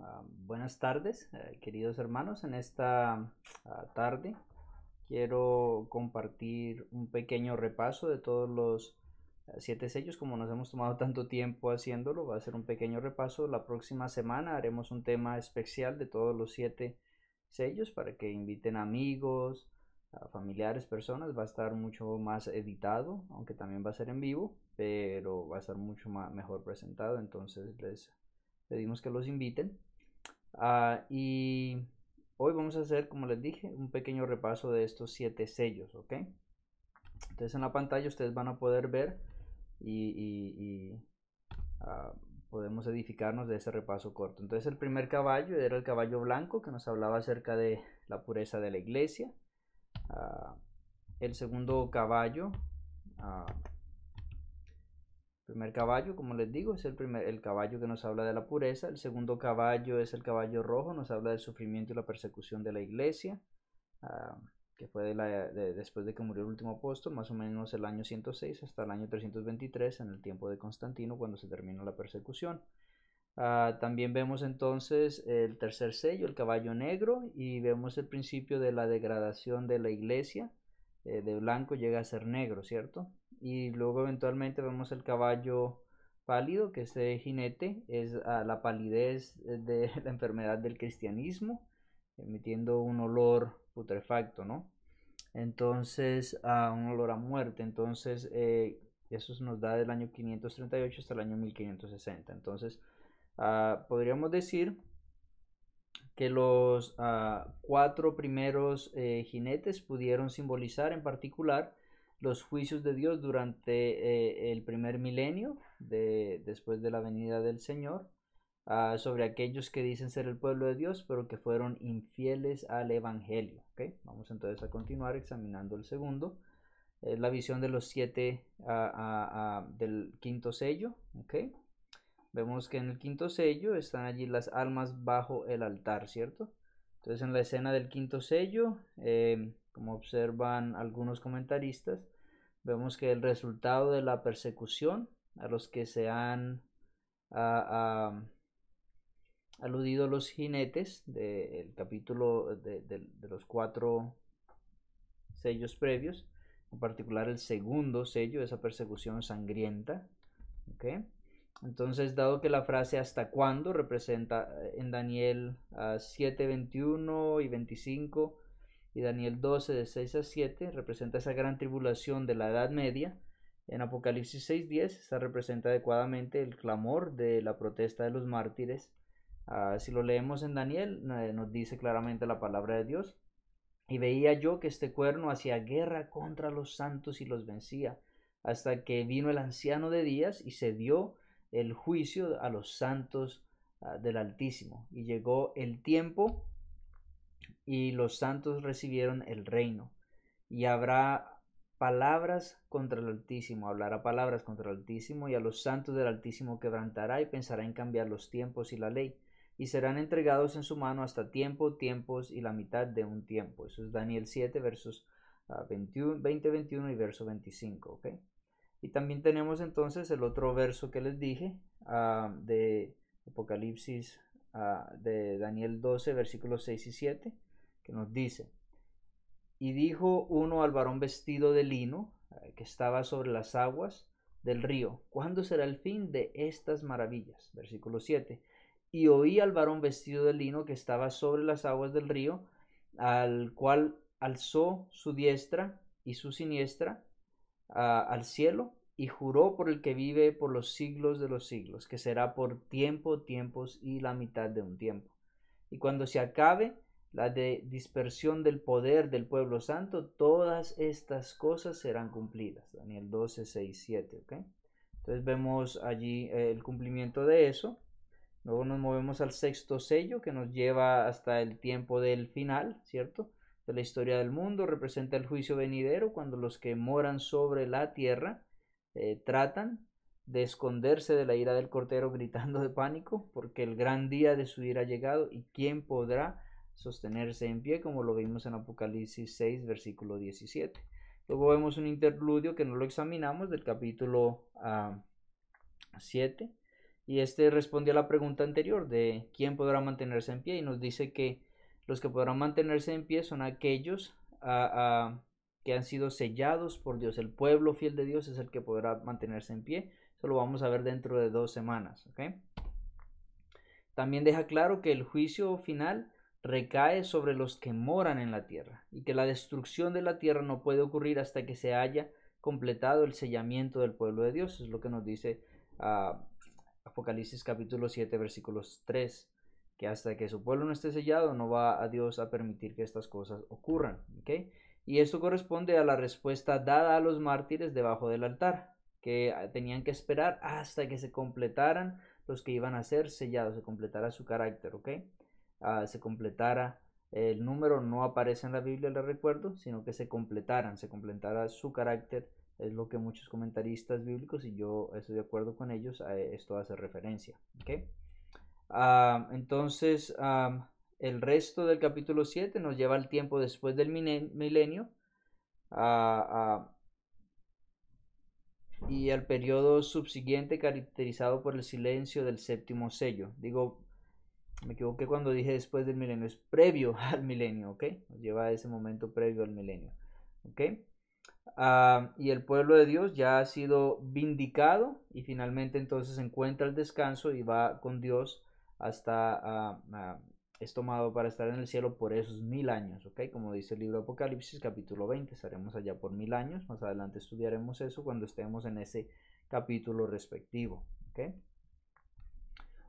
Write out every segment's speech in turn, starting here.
Ah, buenas tardes, eh, queridos hermanos. En esta ah, tarde quiero compartir un pequeño repaso de todos los ah, siete sellos, como nos hemos tomado tanto tiempo haciéndolo. Va a ser un pequeño repaso. La próxima semana haremos un tema especial de todos los siete sellos para que inviten amigos, familiares, personas. Va a estar mucho más editado, aunque también va a ser en vivo, pero va a estar mucho más, mejor presentado. Entonces les pedimos que los inviten. Ah, y hoy vamos a hacer, como les dije, un pequeño repaso de estos siete sellos, ¿ok? Entonces en la pantalla ustedes van a poder ver y, ah, podemos edificarnos de ese repaso corto. Entonces el primer caballo era el caballo blanco que nos hablaba acerca de la pureza de la iglesia. Ah, el segundo caballo primer caballo, como les digo, es el, primer, el caballo que nos habla de la pureza. El segundo caballo es el caballo rojo, nos habla del sufrimiento y la persecución de la iglesia, ah, que fue después de que murió el último apóstol, más o menos el año 106 hasta el año 323, en el tiempo de Constantino, cuando se terminó la persecución. Ah, también vemos entonces el tercer sello, el caballo negro, y vemos el principio de la degradación de la iglesia. Eh, de blanco llega a ser negro, ¿cierto? y luego eventualmente vemos el caballo pálido, que el jinete es ah, la palidez de la enfermedad del cristianismo, emitiendo un olor putrefacto, ¿no? Entonces, a ah, un olor a muerte. Entonces, eh, eso nos da del año 538 hasta el año 1560. Entonces, ah, podríamos decir que los cuatro primeros eh, jinetes pudieron simbolizar en particular los juicios de Dios durante eh, el primer milenio de, después de la venida del Señor ah, sobre aquellos que dicen ser el pueblo de Dios pero que fueron infieles al Evangelio. ¿okay? Vamos entonces a continuar examinando el segundo. Es la visión de los siete ah, ah, del quinto sello. Vemos que en el quinto sello están allí las almas bajo el altar, ¿cierto? Entonces en la escena del quinto sello... Eh, como observan algunos comentaristas, vemos que el resultado de la persecución a los que se han aludido los jinetes del capítulo de, los cuatro sellos previos, en particular el segundo sello, esa persecución sangrienta. ¿okay? Entonces, dado que la frase hasta cuándo representa eh, en Daniel 7.21 7, 21 y 25 y Daniel 12 de 6 a 7 representa esa gran tribulación de la Edad Media. En Apocalipsis 10, se representa adecuadamente el clamor de la protesta de los mártires. Ah, si lo leemos en Daniel, nos dice claramente la palabra de Dios. Y veía yo que este cuerno hacía guerra contra los santos y los vencía, hasta que vino el anciano de días y se dio el juicio a los santos ah, del Altísimo. Y llegó el tiempo y los santos recibieron el reino. Y habrá palabras contra el Altísimo, hablará palabras contra el Altísimo, y a los santos del Altísimo quebrantará y pensará en cambiar los tiempos y la ley, y serán entregados en su mano hasta tiempo, tiempos y la mitad de un tiempo. Eso es Daniel 7, versos 20, ah, 21 y verso 25. Y también tenemos entonces el otro verso que les dije ah, de Apocalipsis ah, de Daniel 12, versículos 6 y 7 que nos dice, y dijo uno al varón vestido de lino eh, que estaba sobre las aguas del río, ¿cuándo será el fin de estas maravillas? Versículo 7. Y oí al varón vestido de lino que estaba sobre las aguas del río, al cual alzó su diestra y su siniestra ah, al cielo, y juró por el que vive por los siglos de los siglos, que será por tiempo, tiempos y la mitad de un tiempo. Y cuando se acabe la de dispersión del poder del pueblo santo, todas estas cosas serán cumplidas. Daniel 12, 6, 7. ¿okay? Entonces vemos allí eh, el cumplimiento de eso. Luego nos movemos al sexto sello que nos lleva hasta el tiempo del final, ¿cierto? De la historia del mundo, representa el juicio venidero cuando los que moran sobre la tierra eh, tratan de esconderse de la ira del cortero gritando de pánico porque el gran día de su ira ha llegado y quién podrá sostenerse en pie, como lo vimos en Apocalipsis 6, versículo 17. Luego vemos un interludio que no lo examinamos del capítulo 7. Ah, y este responde a la pregunta anterior de quién podrá mantenerse en pie. Y nos dice que los que podrán mantenerse en pie son aquellos ah, ah, que han sido sellados por Dios. El pueblo fiel de Dios es el que podrá mantenerse en pie. Eso lo vamos a ver dentro de dos semanas. También deja claro que el juicio final recae sobre los que moran en la tierra, y que la destrucción de la tierra no puede ocurrir hasta que se haya completado el sellamiento del pueblo de Dios. Es lo que nos dice ah, Apocalipsis capítulo 7 versículos 3, que hasta que su pueblo no esté sellado no va a Dios a permitir que estas cosas ocurran. ¿okay? Y esto corresponde a la respuesta dada a los mártires debajo del altar, que tenían que esperar hasta que se completaran los que iban a ser sellados, se completara su carácter. ¿okay? Ah, se completara. El número no aparece en la Biblia, le recuerdo, sino que se completaran, se completara su carácter. Es lo que muchos comentaristas bíblicos, y yo estoy de acuerdo con ellos, esto hace referencia. Ah, entonces, el resto del capítulo 7 nos lleva al tiempo después del milenio. Ah, y al periodo subsiguiente caracterizado por el silencio del séptimo sello. Digo me equivoqué cuando dije después del milenio, es previo al milenio, ¿ok? Nos lleva a ese momento previo al milenio, ¿ok? Ah, y el pueblo de Dios ya ha sido vindicado y finalmente entonces encuentra el descanso y va con Dios hasta ah, ah, es tomado para estar en el cielo por esos mil años, ¿ok? Como dice el libro de Apocalipsis capítulo 20, estaremos allá por mil años, más adelante estudiaremos eso cuando estemos en ese capítulo respectivo, ¿ok?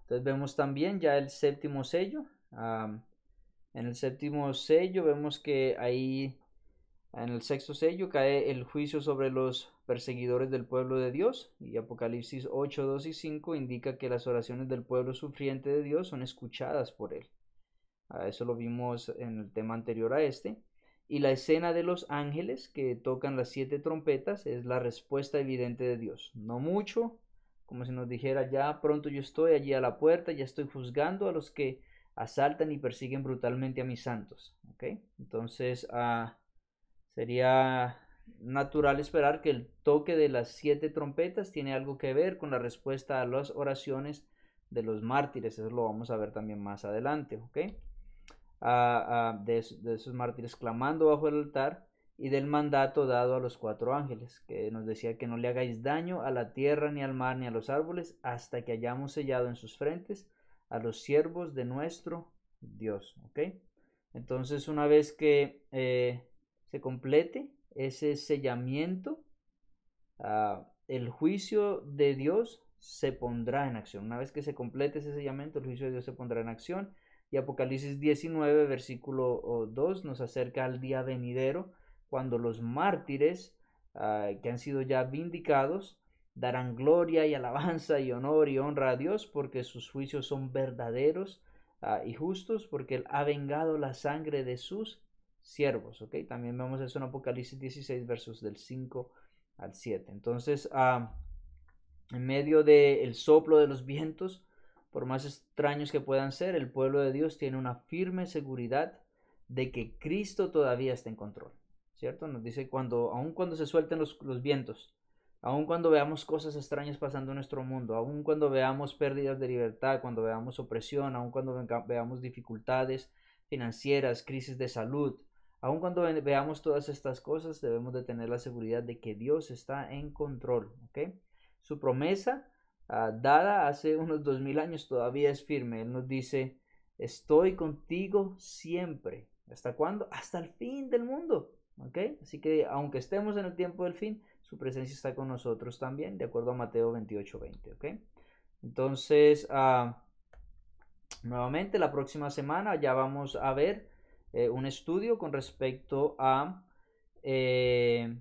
Entonces vemos también ya el séptimo sello. en el séptimo sello vemos que ahí, en el sexto sello, cae el juicio sobre los perseguidores del pueblo de Dios. Y Apocalipsis 8, 2 y 5 indica que las oraciones del pueblo sufriente de Dios son escuchadas por él. eso lo vimos en el tema anterior a este. Y la escena de los ángeles que tocan las siete trompetas es la respuesta evidente de Dios. No mucho, como si nos dijera, ya pronto yo estoy allí a la puerta, ya estoy juzgando a los que asaltan y persiguen brutalmente a mis santos. ¿okay? Entonces ah, sería natural esperar que el toque de las siete trompetas tiene algo que ver con la respuesta a las oraciones de los mártires. Eso lo vamos a ver también más adelante. Ah, ah, de, de esos mártires clamando bajo el altar y del mandato dado a los cuatro ángeles, que nos decía que no le hagáis daño a la tierra, ni al mar, ni a los árboles, hasta que hayamos sellado en sus frentes a los siervos de nuestro Dios. ¿Ok? Entonces, una vez que eh, se complete ese sellamiento, ah, el juicio de Dios se pondrá en acción. Una vez que se complete ese sellamiento, el juicio de Dios se pondrá en acción. Y Apocalipsis 19, versículo 2, nos acerca al día venidero cuando los mártires ah, que han sido ya vindicados darán gloria y alabanza y honor y honra a Dios porque sus juicios son verdaderos ah, y justos porque Él ha vengado la sangre de sus siervos. okay. También vemos eso en Apocalipsis 16 versos del 5 al 7. Entonces, ah, en medio del soplo de los vientos, por más extraños que puedan ser, el pueblo de Dios tiene una firme seguridad de que Cristo todavía está en control. ¿cierto? Nos dice, cuando, aun cuando se suelten los, vientos, aun cuando veamos cosas extrañas pasando en nuestro mundo, aun cuando veamos pérdidas de libertad, cuando veamos opresión, aun cuando veamos dificultades financieras, crisis de salud, aun cuando veamos todas estas cosas, debemos de tener la seguridad de que Dios está en control, ¿ok? Su promesa ah, dada hace unos dos mil años todavía es firme. Él nos dice, estoy contigo siempre. ¿Hasta cuándo? Hasta el fin del mundo. Así que aunque estemos en el tiempo del fin, su presencia está con nosotros también, de acuerdo a Mateo 28, 20. Entonces, ah, nuevamente la próxima semana ya vamos a ver eh, un estudio con respecto a eh,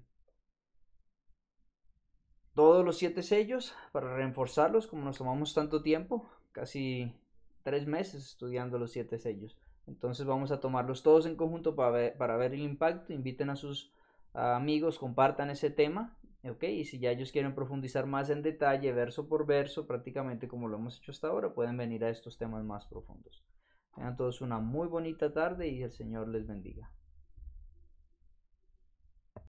todos los siete sellos para reforzarlos, como nos tomamos tanto tiempo, casi tres meses estudiando los siete sellos. Entonces vamos a tomarlos todos en conjunto para ver, para ver el impacto. Inviten a sus amigos, compartan ese tema. ¿okay? Y si ya ellos quieren profundizar más en detalle, verso por verso, prácticamente como lo hemos hecho hasta ahora, pueden venir a estos temas más profundos. Tengan todos una muy bonita tarde y el Señor les bendiga.